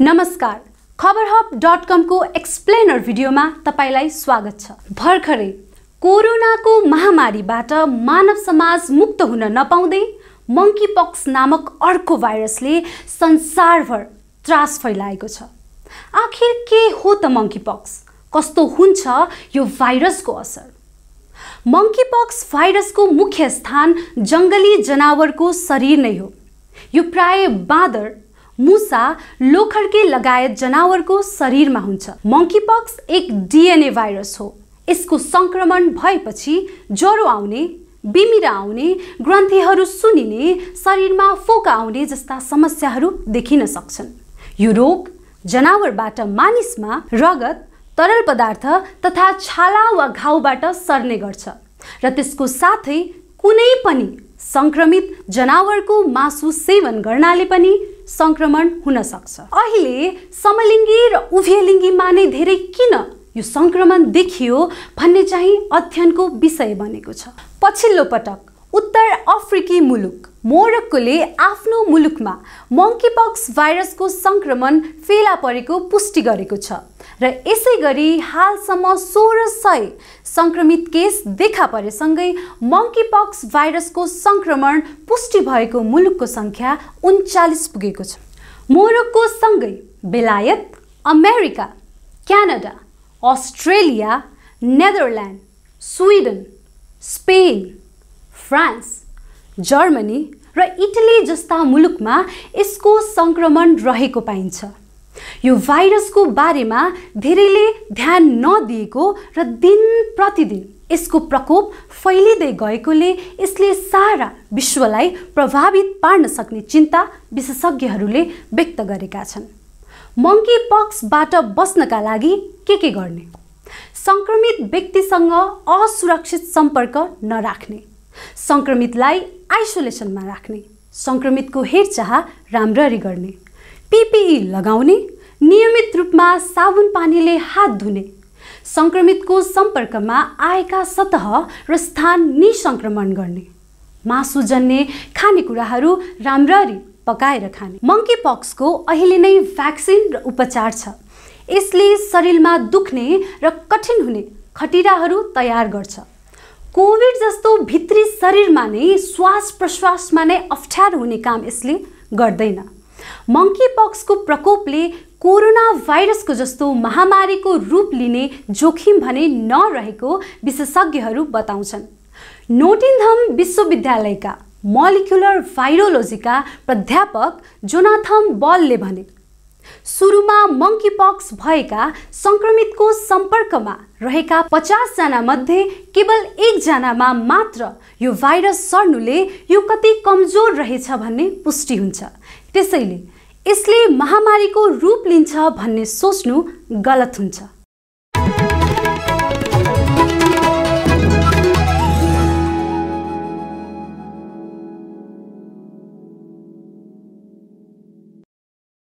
नमस्कार खबर hub dot कमको explainer भिडियोमा तपाईँलाई स्वागत छ भर्खरै कोरोनाको महामारीबाट मानव समाज मुक्त हुन नपाउँदै मङ्की पक्स नामक अर्को भाइरसले संसारभर त्रास फैलाएको छ आखिर के हो त मङ्की पक्स कस्तो हुन्छ यो भाइरसको असर मङ्की पक्स भाइरसको मुख्य स्थान जङ्गली जनावरको शरीर नै हो यो प्राय बाँदर मुसा लोखर्के लगायत जनावरको शरीरमा हुन्छ मङ्कीपक्स एक डिएनए भाइरस हो यसको सङ्क्रमण भएपछि ज्वरो आउने बिमिरा आउने ग्रन्थीहरू सुनिने शरीरमा फोका आउने जस्ता समस्याहरू देखिन सक्छन् यो रोग जनावरबाट मानिसमा रगत तरल पदार्थ तथा छाला वा घाउबाट सर्ने गर्छ र त्यसको साथै कुनै पनि सङ्क्रमित जनावरको मासु सेवन गर्नाले पनि सङ्क्रमण सक्छ अहिले समलिङ्गी र उभयलिङ्गीमा नै धेरै किन यो सङ्क्रमण देखियो भन्ने चाहिँ अध्ययनको विषय बनेको छ पछिल्लो पटक उत्तर अफ्रिकी मुलुक मोरक्कोले आफ्नो मुलुकमा मङ्कीपक्स भाइरसको सङ्क्रमण फेला परेको पुष्टि गरेको छ र यसै गरी हालसम्म सोह्र सय सङ्क्रमित केस देखा परेसँगै मङ्कीपक्स भाइरसको सङ्क्रमण पुष्टि भएको मुलुकको सङ्ख्या उन्चालिस पुगेको छ सँगै बेलायत America Canada Australia Netherlands Sweden Spain France Germany र इटली जस्ता मुलुकमा यसको सङ्क्रमण रहेको पाइन्छ यो भाइरसको बारेमा धेरैले ध्यान नदिएको र दिन प्रतिदिन यसको प्रकोप फैलिँदै गएकोले यसले सारा विश्वलाई प्रभावित पार्न सक्ने चिन्ता विशेषज्ञहरूले व्यक्त गरेका छन् मङ्की पक्सबाट बस्नका लागि के के गर्ने सङ्क्रमित व्यक्तिसँग असुरक्षित सम्पर्क नराख्ने सङ्क्रमितलाई आइसोलेसनमा राख्ने सङ्क्रमितको हेरचाह राम्ररी गर्ने पिपिई लगाउने नियमित रूपमा साबुन पानीले हात धुने सङ्क्रमितको सम्पर्कमा आएका सतह र स्थान निसङ्क्रमण गर्ने मासु जन्ने खानेकुराहरू राम्ररी पकाएर खाने मङ्की पक्सको अहिले नै भ्याक्सिन र उपचार छ यसले शरीरमा दुख्ने र कठिन हुने खटिराहरू तयार गर्छ कोभिड जस्तो भित्री शरीरमा नै श्वास प्रश्वासमा नै अप्ठ्यारो हुने काम यसले गर्दैन मङ्की पक्सको प्रकोपले कोरोना भाइरसको जस्तो महामारीको रूप लिने जोखिम भने नरहेको विशेषज्ञहरू बताउँछन् नोटिन्धम विश्वविद्यालयका मलिकुलर भाइरोलोजीका प्राध्यापक जोनाथम बलले भने सुरुमा मङ्की भएका सङ्क्रमितको सम्पर्कमा रहेका पचासजना मध्ये केवल एकजनामा मात्र यो भाइरस सर्नुले यो कति कमजोर रहेछ भन्ने पुष्टि हुन्छ त्यसैले यसले महामारीको रूप लिन्छ भन्ने सोच्नु गलत हुन्छ